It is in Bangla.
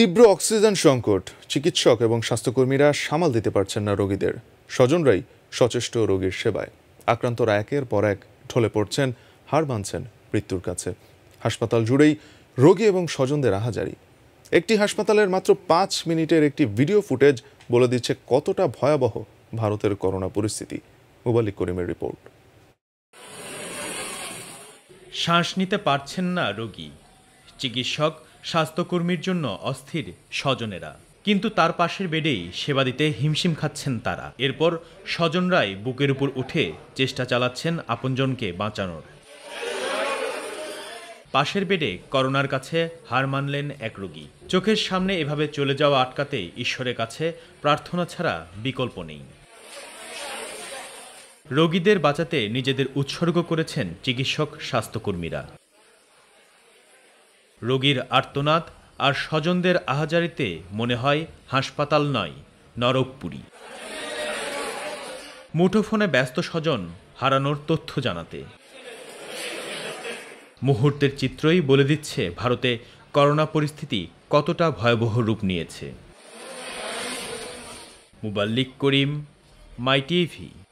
তীব্র অক্সিজেন সংকট চিকিৎসক এবং স্বাস্থ্যকর্মীরা সামাল দিতে পারছেন না রোগীদের স্বজনরাই সচেষ্ট রোগীর সেবায় আক্রান্তরা একের পর এক ঢলে পড়ছেন হার মানছেন মৃত্যুর কাছে হাসপাতাল জুড়েই রোগী এবং স্বজনদের আহাজারি একটি হাসপাতালের মাত্র পাঁচ মিনিটের একটি ভিডিও ফুটেজ বলে দিচ্ছে কতটা ভয়াবহ ভারতের করোনা পরিস্থিতি মুবালিক করিমের রিপোর্ট শ্বাস নিতে পারছেন না রোগী চিকিৎসক স্বাস্থ্যকর্মীর জন্য অস্থির স্বজনেরা কিন্তু তার পাশের বেডেই সেবা দিতে হিমশিম খাচ্ছেন তারা এরপর স্বজনরাই বুকের উপর উঠে চেষ্টা চালাচ্ছেন আপনজনকে বাঁচানোর পাশের বেডে করোনার কাছে হার মানলেন এক রোগী চোখের সামনে এভাবে চলে যাওয়া আটকাতে ঈশ্বরের কাছে প্রার্থনা ছাড়া বিকল্প নেই রোগীদের বাঁচাতে নিজেদের উৎসর্গ করেছেন চিকিৎসক স্বাস্থ্যকর্মীরা রোগীর আর্তনাদ আর স্বজনদের আহাজারিতে মনে হয় হাসপাতাল নয় নরকপুরী মুঠোফোনে ব্যস্ত স্বজন হারানোর তথ্য জানাতে মুহূর্তের চিত্রই বলে দিচ্ছে ভারতে করোনা পরিস্থিতি কতটা ভয়াবহ রূপ নিয়েছে মুবাল্লিক করিম মাইটিভি